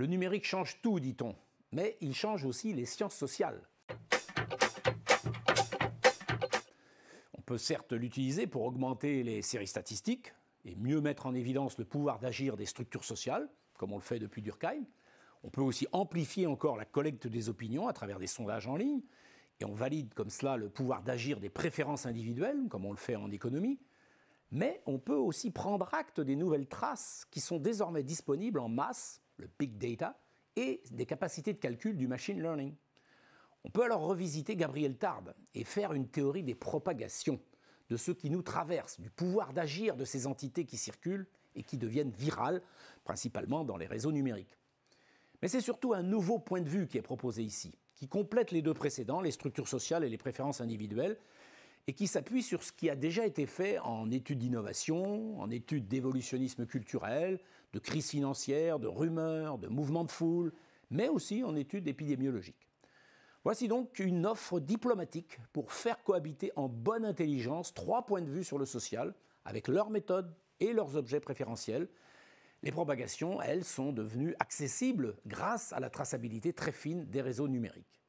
Le numérique change tout, dit-on, mais il change aussi les sciences sociales. On peut certes l'utiliser pour augmenter les séries statistiques et mieux mettre en évidence le pouvoir d'agir des structures sociales, comme on le fait depuis Durkheim. On peut aussi amplifier encore la collecte des opinions à travers des sondages en ligne, et on valide comme cela le pouvoir d'agir des préférences individuelles, comme on le fait en économie. Mais on peut aussi prendre acte des nouvelles traces qui sont désormais disponibles en masse le big data, et des capacités de calcul du machine learning. On peut alors revisiter Gabriel Tard et faire une théorie des propagations, de ce qui nous traverse, du pouvoir d'agir de ces entités qui circulent et qui deviennent virales, principalement dans les réseaux numériques. Mais c'est surtout un nouveau point de vue qui est proposé ici, qui complète les deux précédents, les structures sociales et les préférences individuelles, et qui s'appuie sur ce qui a déjà été fait en études d'innovation, en études d'évolutionnisme culturel, de crise financière, de rumeurs, de mouvements de foule, mais aussi en études épidémiologiques. Voici donc une offre diplomatique pour faire cohabiter en bonne intelligence trois points de vue sur le social, avec leurs méthodes et leurs objets préférentiels. Les propagations, elles, sont devenues accessibles grâce à la traçabilité très fine des réseaux numériques.